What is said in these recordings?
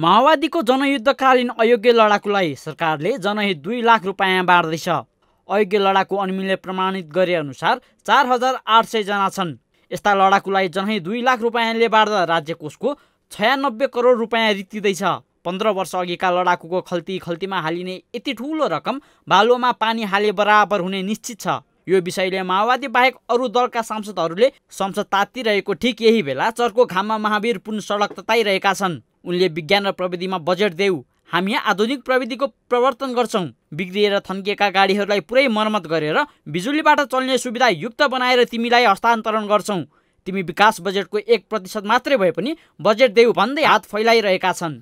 माओवादीको जनयुद्धकालीन अयोग्य लडाकुलाई सरकारले जनहित दुई लाख रुपियाँ बाँड्दैछ अयोग्य लडाकु अनमिले प्रमाणित गरे अनुसार चार हजार आठ सयजना छन् यस्ता लडाकुलाई जनै दुई लाख रुपियाँले बाँड्दा राज्य कोषको छयानब्बे करोड रुपियाँ रित्तिँदैछ पन्ध्र वर्ष अघिका लडाकुको खल्ती खल्तीमा हालिने यति ठुलो रकम बालुवामा पानी हाले बराबर हुने निश्चित छ यो विषयले माओवादी बाहेक अरू दलका सांसदहरूले संसद तातिरहेको ठिक यही बेला चर्को घाममा महावीर पुन सडक तताइरहेका छन् उनले विज्ञान र प्रविधिमा बजेट देऊ हामी आधुनिक प्रविधिको प्रवर्तन गर्छौँ बिग्रिएर थन्किएका गाडीहरूलाई पुरै मर्मत गरेर बिजुलीबाट चल्ने सुविधा युक्त बनाएर तिमीलाई हस्तान्तरण गर्छौँ तिमी विकास बजेटको एक प्रतिशत मात्रै भए पनि बजेट देऊ भन्दै हात फैलाइरहेका छन्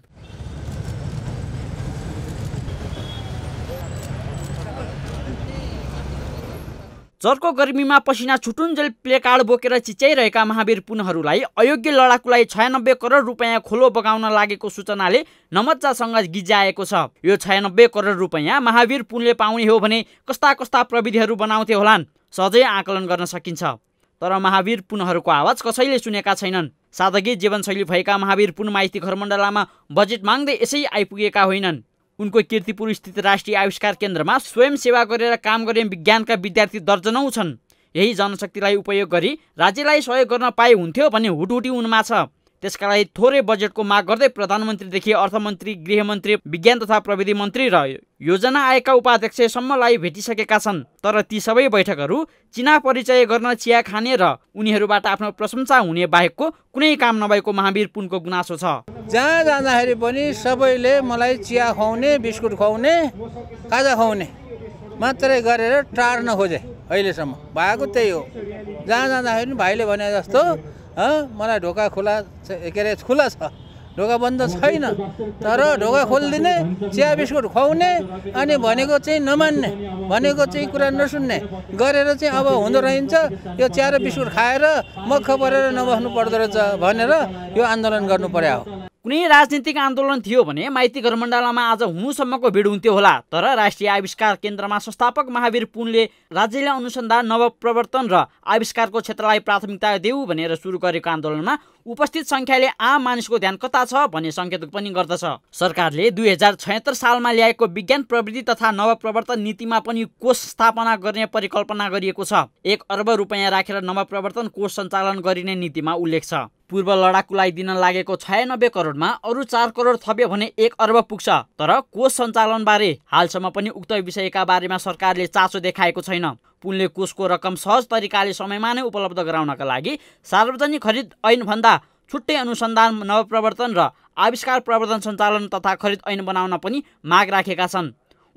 चर्को गर्मीमा पसिना छुटुन्जेल प्लेकार्ड बोकेर चिच्याइरहेका महावीर पुनहरूलाई अयोग्य लडाकुलाई छयानब्बे करोड रुपियाँ खोलो बगाउन लागेको सूचनाले नमजासँग गिज्याएको छ यो छयानब्बे करोड रुपियाँ महावीर पुनले पाउने हो भने कस्ता कस्ता प्रविधिहरू बनाउँथे होलान् सहजै आकलन गर्न सकिन्छ तर महावीर पुनहरूको आवाज कसैले सुनेका छैनन् सादगी जीवनशैली भएका महावीर पुन माइती घरमण्डलामा बजेट माग्दै यसै आइपुगेका होइनन् उनको किर्तिपुरस्थित राष्ट्रिय आविष्कार केन्द्रमा स्वयंसेवा गरेर काम गर्ने विज्ञानका विद्यार्थी दर्जनौ छन् यही जनशक्तिलाई उपयोग गरी राज्यलाई सहयोग गर्न पाए हुन्थ्यो भन्ने हुटहुटी उनमा छ त्यसका लागि थोरै बजेटको माग गर्दै प्रधानमन्त्रीदेखि अर्थमन्त्री गृहमन्त्री विज्ञान तथा प्रविधि मन्त्री र योजना आएका उपाध्यक्षसम्मलाई भेटिसकेका छन् तर ती सबै बैठकहरू चिना परिचय गर्न चिया खाने र उनीहरूबाट आफ्नो प्रशंसा हुने बाहेकको कुनै काम नभएको महावीर पुनको गुनासो छ जहाँ जाँदाखेरि पनि सबैले मलाई चिया खुवाउने बिस्कुट खुवाउने खाजा खुवाउने मात्रै गरेर टार्न खोजे अहिलेसम्म भएको त्यही हो जहाँ जाँदाखेरि भाइले भने जस्तो मलाई ढोका खुला के अरे खुला छ ढोका बन्द छैन तर ढोका खोलिदिने चिया बिस्कुट खुवाउने अनि भनेको चाहिँ नमान्ने भनेको चाहिँ कुरा नसुन्ने गरेर चाहिँ अब हुँदो रहन्छ यो चिया र बिस्कुट खाएर मख परेर नबस्नु पर्दो रहेछ भनेर यो आन्दोलन गर्नु पर्या हो कुनै राजनीतिक आन्दोलन थियो भने माइती घरमण्डलामा आज हुनुसम्मको भिड हुन्थ्यो होला तर राष्ट्रिय आविष्कार केन्द्रमा संस्थापक महावीर पुनले राज्यले अनुसन्धान नवप्रवर्तन र आविष्कारको क्षेत्रलाई प्राथमिकता देऊ भनेर सुरु गरेको आन्दोलनमा उपस्थित सङ्ख्याले आम मानिसको ध्यान कता छ भन्ने सङ्केत पनि गर्दछ सरकारले दुई हजार छयत्तर सालमा ल्याएको विज्ञान प्रविधि तथा नवप्रवर्तन नीतिमा पनि कोष स्थापना गर्ने परिकल्पना गरिएको छ एक अर्ब रुपियाँ राखेर नवप्रवर्तन कोष सञ्चालन गरिने नीतिमा उल्लेख छ पूर्व लडाकुलाई दिन लागेको छयानब्बे करोडमा अरू चार करोड थप्यो भने एक अर्ब पुग्छ तर कोष सञ्चालनबारे हालसम्म पनि उक्त विषयका बारेमा सरकारले चासो देखाएको छैन पुलले कोषको रकम सहज तरिकाले समयमा नै उपलब्ध गराउनका लागि सार्वजनिक खरिद ऐनभन्दा छुट्टै अनुसन्धान नवप्रवर्तन र आविष्कार प्रवर्तन सञ्चालन तथा खरिद ऐन बनाउन पनि माग राखेका छन्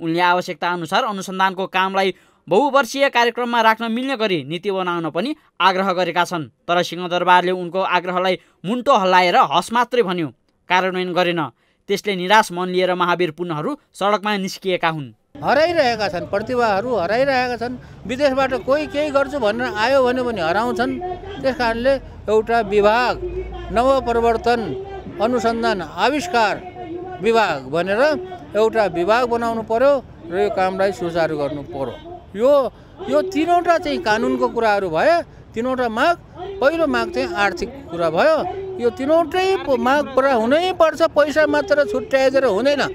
उनले आवश्यकता अनुसार अनुसन्धानको कामलाई बहुवर्षीय कार्यक्रममा राख्न मिल्ने गरी नीति बनाउन पनि आग्रह गरेका छन् तर सिंहदरबारले उनको आग्रहलाई मुन्टो हल्लाएर हस मात्रै भन्यो कार्यान्वयन गरेन त्यसले निराश मन लिएर महावीर पुनहरू सडकमा निस्किएका हुन् हराइरहेका छन् प्रतिभाहरू हराइरहेका छन् विदेशबाट कोही केही गर्छु भनेर आयो भने पनि हराउँछन् त्यस कारणले एउटा विभाग नवपरिवर्तन अनुसन्धान आविष्कार विभाग भनेर एउटा विभाग बनाउनु पर्यो र यो कामलाई सुचारू गर्नु पर्यो यो यो तिनवटा चाहिँ कानुनको कुराहरू भए तिनवटा माग पहिलो माग चाहिँ आर्थिक कुरा भयो यो तिनवटै माग पुरा हुनै पर्छ पैसा मात्र छुट्याएर हुँदैन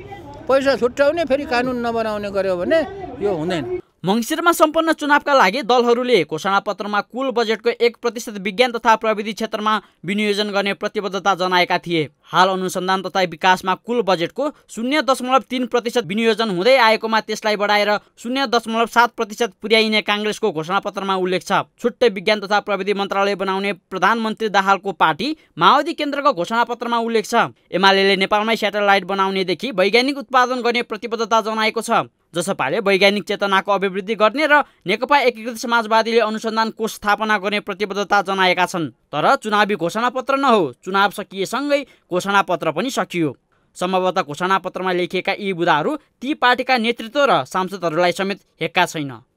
पैसा छुट्याउने फेरि कानुन नबनाउने गऱ्यो भने यो हुँदैन मङ्सिरमा सम्पन्न चुनावका लागि दलहरूले घोषणापत्रमा कुल बजेटको एक प्रतिशत विज्ञान तथा प्रविधि क्षेत्रमा विनियोजन गर्ने प्रतिबद्धता जनाएका थिए हाल अनुसन्धान तथा विकासमा कुल बजेटको शून्य दशमलव तिन प्रतिशत विनियोजन हुँदै आएकोमा त्यसलाई बढाएर शून्य दशमलव सात प्रतिशत पुर्याइने काङ्ग्रेसको घोषणापत्रमा उल्लेख छ छुट्टै विज्ञान तथा प्रविधि मन्त्रालय बनाउने प्रधानमन्त्री दाहालको पार्टी माओवादी केन्द्रको घोषणापत्रमा उल्लेख छ एमाले नेपालमै सेटेलाइट बनाउनेदेखि वैज्ञानिक उत्पादन गर्ने प्रतिबद्धता जनाएको छ जसपाले वैज्ञानिक चेतनाको अभिवृद्धि गर्ने र नेकपा एकीकृत समाजवादीले अनुसन्धान कोष स्थापना गर्ने प्रतिबद्धता जनाएका छन् तर चुनावी घोषणापत्र नहो चुनाव सकिएसँगै घोषणापत्र पनि सकियो सम्भवतः घोषणापत्रमा लेखिएका यी बुदाहरू ती पार्टीका नेतृत्व र सांसदहरूलाई समेत हेक्का छैन